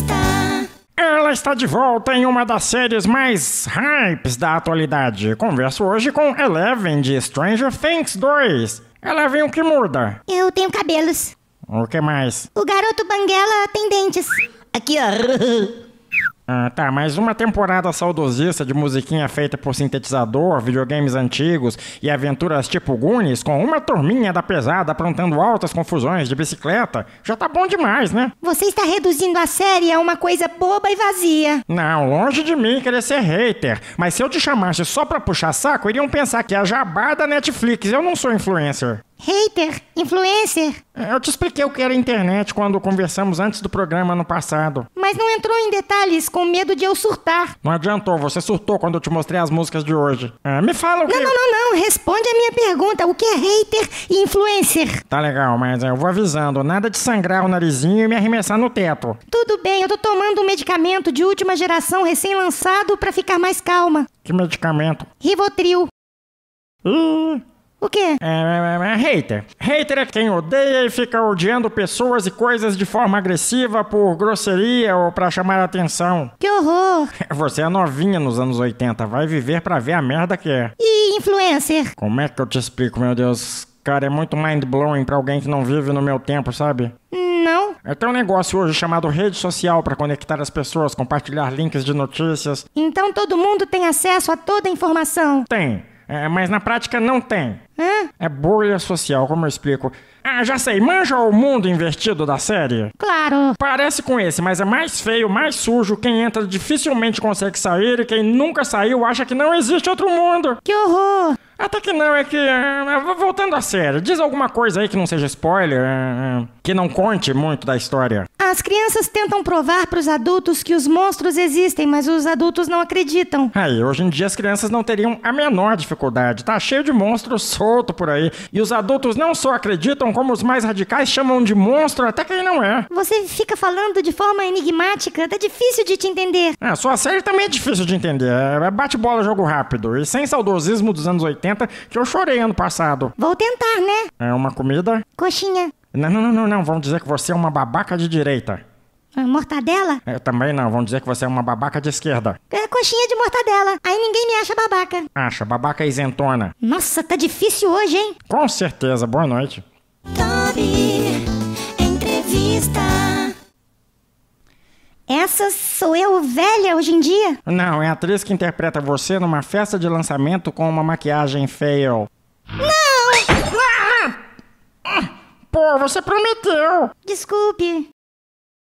Entrevista. Ela está de volta em uma das séries mais hypes da atualidade. Converso hoje com Eleven de Stranger Things 2. Eleven, o que muda? Eu tenho cabelos. O que mais? O garoto Banguela tem dentes. Aqui, ó. Ah, tá, mas uma temporada saudosista de musiquinha feita por sintetizador, videogames antigos e aventuras tipo Goonies, com uma turminha da pesada aprontando altas confusões de bicicleta, já tá bom demais, né? Você está reduzindo a série a uma coisa boba e vazia. Não, longe de mim querer ser hater, mas se eu te chamasse só pra puxar saco, iriam pensar que é a jabá da Netflix, eu não sou influencer. Hater, influencer. Eu te expliquei o que era internet quando conversamos antes do programa no passado mas não entrou em detalhes com medo de eu surtar. Não adiantou, você surtou quando eu te mostrei as músicas de hoje. Ah, me fala o que. Não, não, não, não. Responde a minha pergunta: o que é hater e influencer? Tá legal, mas eu vou avisando: nada de sangrar o narizinho e me arremessar no teto. Tudo bem, eu tô tomando um medicamento de última geração recém-lançado para ficar mais calma. Que medicamento? Rivotril. Uh, o quê? É, hater. Hater é quem odeia e fica odiando pessoas e coisas de forma agressiva por grosseria ou para chamar atenção. Que horror! Você é novinha nos anos 80, vai viver para ver a merda que é. E influencer? Como é que eu te explico, meu Deus? Cara, é muito mind-blowing pra alguém que não vive no meu tempo, sabe? Não. É tem um negócio hoje chamado rede social para conectar as pessoas, compartilhar links de notícias. Então todo mundo tem acesso a toda a informação? Tem. É, mas na prática não tem. É? é bolha social, como eu explico? Ah, já sei, manja o mundo invertido da série? Claro. Parece com esse, mas é mais feio, mais sujo. Quem entra dificilmente consegue sair e quem nunca saiu acha que não existe outro mundo. Que horror! Até que não, é que. Uh, voltando à série, diz alguma coisa aí que não seja spoiler, uh, uh, que não conte muito da história. As crianças tentam provar para os adultos que os monstros existem, mas os adultos não acreditam. Aí, é, hoje em dia as crianças não teriam a menor dificuldade. Tá cheio de monstros solto por aí. E os adultos não só acreditam, como os mais radicais chamam de monstro até quem não é. Você fica falando de forma enigmática, tá difícil de te entender. É, sua série também é difícil de entender. É, é bate-bola, jogo rápido. E sem saudosismo dos anos 80, que eu chorei ano passado. Vou tentar, né? É uma comida? Coxinha. Não, não, não, não, vão dizer que você é uma babaca de direita. É, mortadela? Eu é, também não, vão dizer que você é uma babaca de esquerda. É coxinha de mortadela, aí ninguém me acha babaca. Acha, babaca isentona. Nossa, tá difícil hoje, hein? Com certeza, boa noite. Toby, entrevista. Essa sou eu velha hoje em dia? Não, é a atriz que interpreta você numa festa de lançamento com uma maquiagem fail. Não! você prometeu. Desculpe,